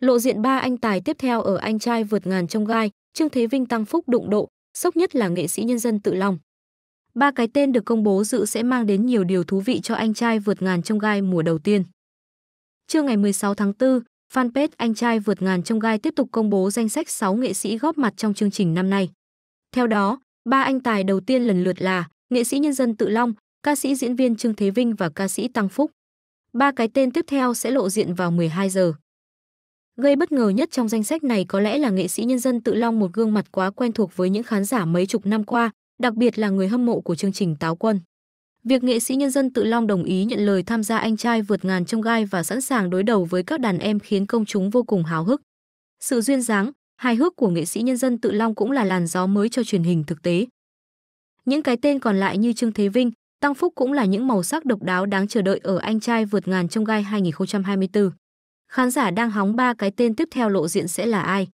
Lộ diện ba anh tài tiếp theo ở anh trai vượt ngàn trong gai, Trương Thế Vinh tăng phúc đụng độ, sốc nhất là nghệ sĩ nhân dân Tự Long. Ba cái tên được công bố dự sẽ mang đến nhiều điều thú vị cho anh trai vượt ngàn trong gai mùa đầu tiên. Trưa ngày 16 tháng 4, fanpage anh trai vượt ngàn trong gai tiếp tục công bố danh sách 6 nghệ sĩ góp mặt trong chương trình năm nay. Theo đó, ba anh tài đầu tiên lần lượt là nghệ sĩ nhân dân Tự Long, ca sĩ diễn viên Trương Thế Vinh và ca sĩ Tăng Phúc. Ba cái tên tiếp theo sẽ lộ diện vào 12 giờ. Gây bất ngờ nhất trong danh sách này có lẽ là nghệ sĩ nhân dân Tự Long một gương mặt quá quen thuộc với những khán giả mấy chục năm qua, đặc biệt là người hâm mộ của chương trình Táo Quân. Việc nghệ sĩ nhân dân Tự Long đồng ý nhận lời tham gia anh trai vượt ngàn trong gai và sẵn sàng đối đầu với các đàn em khiến công chúng vô cùng háo hức. Sự duyên dáng, hài hước của nghệ sĩ nhân dân Tự Long cũng là làn gió mới cho truyền hình thực tế. Những cái tên còn lại như Trương Thế Vinh, Tăng Phúc cũng là những màu sắc độc đáo đáng chờ đợi ở anh trai vượt ngàn trong gai 2024. Khán giả đang hóng ba cái tên tiếp theo lộ diện sẽ là ai?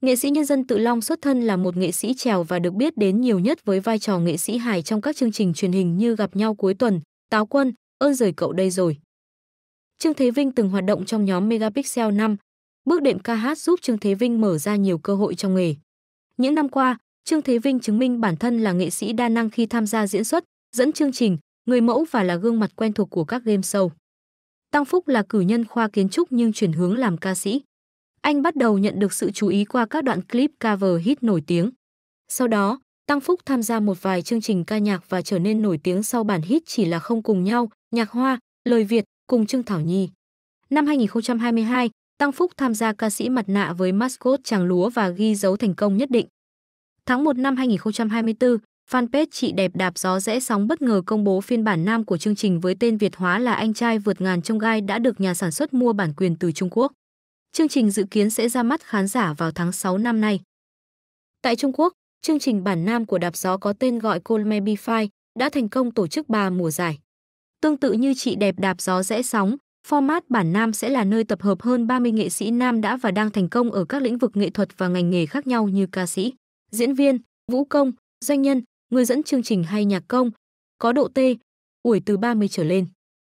Nghệ sĩ nhân dân Tự Long xuất thân là một nghệ sĩ trèo và được biết đến nhiều nhất với vai trò nghệ sĩ hài trong các chương trình truyền hình như Gặp nhau cuối tuần, Táo quân, Ơn rời cậu đây rồi. Trương Thế Vinh từng hoạt động trong nhóm Megapixel 5. Bước đệm ca hát giúp Trương Thế Vinh mở ra nhiều cơ hội trong nghề. Những năm qua, Trương Thế Vinh chứng minh bản thân là nghệ sĩ đa năng khi tham gia diễn xuất, dẫn chương trình, người mẫu và là gương mặt quen thuộc của các game show. Tăng Phúc là cử nhân khoa kiến trúc nhưng chuyển hướng làm ca sĩ. Anh bắt đầu nhận được sự chú ý qua các đoạn clip cover hit nổi tiếng. Sau đó, Tăng Phúc tham gia một vài chương trình ca nhạc và trở nên nổi tiếng sau bản hit chỉ là không cùng nhau, nhạc hoa, lời Việt cùng Trương Thảo Nhi. Năm 2022, Tăng Phúc tham gia ca sĩ mặt nạ với mascot Tràng Lúa và ghi dấu thành công nhất định. Tháng 1 năm 2024, Fanpage chị đẹp đạp gió rẽ sóng bất ngờ công bố phiên bản nam của chương trình với tên Việt hóa là anh trai vượt ngàn trong gai đã được nhà sản xuất mua bản quyền từ Trung Quốc. Chương trình dự kiến sẽ ra mắt khán giả vào tháng 6 năm nay. Tại Trung Quốc, chương trình bản nam của đạp gió có tên gọi Colme Fire đã thành công tổ chức 3 mùa giải. Tương tự như chị đẹp đạp gió rẽ sóng, format bản nam sẽ là nơi tập hợp hơn 30 nghệ sĩ nam đã và đang thành công ở các lĩnh vực nghệ thuật và ngành nghề khác nhau như ca sĩ, diễn viên, vũ công, doanh nhân, người dẫn chương trình hay nhạc công, có độ T, tuổi từ 30 trở lên.